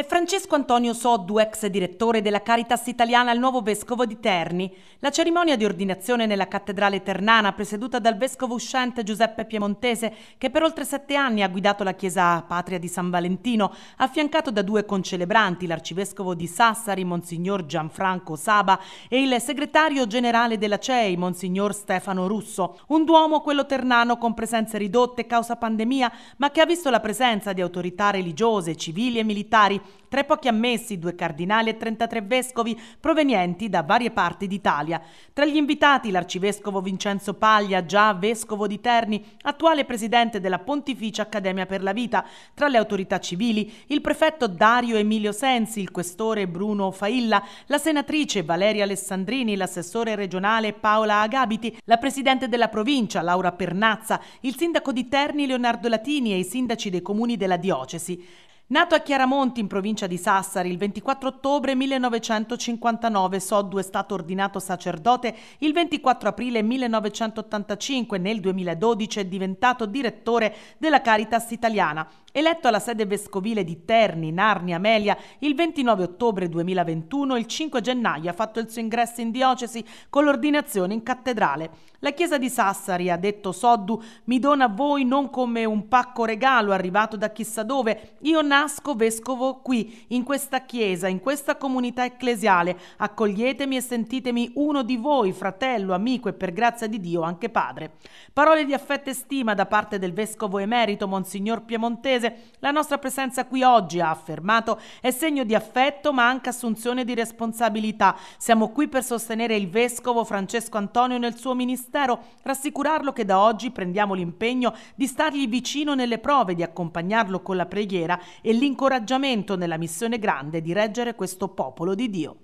È Francesco Antonio Soddu, ex direttore della Caritas Italiana, il nuovo vescovo di Terni. La cerimonia di ordinazione nella cattedrale ternana, presieduta dal vescovo uscente Giuseppe Piemontese, che per oltre sette anni ha guidato la chiesa patria di San Valentino, affiancato da due concelebranti, l'arcivescovo di Sassari, Monsignor Gianfranco Saba, e il segretario generale della CEI, Monsignor Stefano Russo. Un duomo, quello ternano, con presenze ridotte causa pandemia, ma che ha visto la presenza di autorità religiose, civili e militari tra i pochi ammessi due cardinali e 33 vescovi provenienti da varie parti d'Italia. Tra gli invitati l'arcivescovo Vincenzo Paglia, già vescovo di Terni, attuale presidente della Pontificia Accademia per la Vita, tra le autorità civili il prefetto Dario Emilio Sensi, il questore Bruno Failla, la senatrice Valeria Alessandrini, l'assessore regionale Paola Agabiti, la presidente della provincia Laura Pernazza, il sindaco di Terni Leonardo Latini e i sindaci dei comuni della diocesi. Nato a Chiaramonti, in provincia di Sassari, il 24 ottobre 1959, Soddu è stato ordinato sacerdote il 24 aprile 1985 nel 2012 è diventato direttore della Caritas italiana. Eletto alla sede vescovile di Terni, Narnia, Amelia il 29 ottobre 2021, il 5 gennaio ha fatto il suo ingresso in diocesi con l'ordinazione in cattedrale. La chiesa di Sassari, ha detto Soddu, mi dona a voi non come un pacco regalo arrivato da chissà dove. Io nasco vescovo qui, in questa chiesa, in questa comunità ecclesiale. Accoglietemi e sentitemi uno di voi, fratello, amico e per grazia di Dio anche padre. Parole di affetto e stima da parte del vescovo emerito Monsignor Piemontese Pugliese, la nostra presenza qui oggi, ha affermato, è segno di affetto ma anche assunzione di responsabilità. Siamo qui per sostenere il Vescovo Francesco Antonio nel suo ministero, rassicurarlo che da oggi prendiamo l'impegno di stargli vicino nelle prove, di accompagnarlo con la preghiera e l'incoraggiamento nella missione grande di reggere questo popolo di Dio.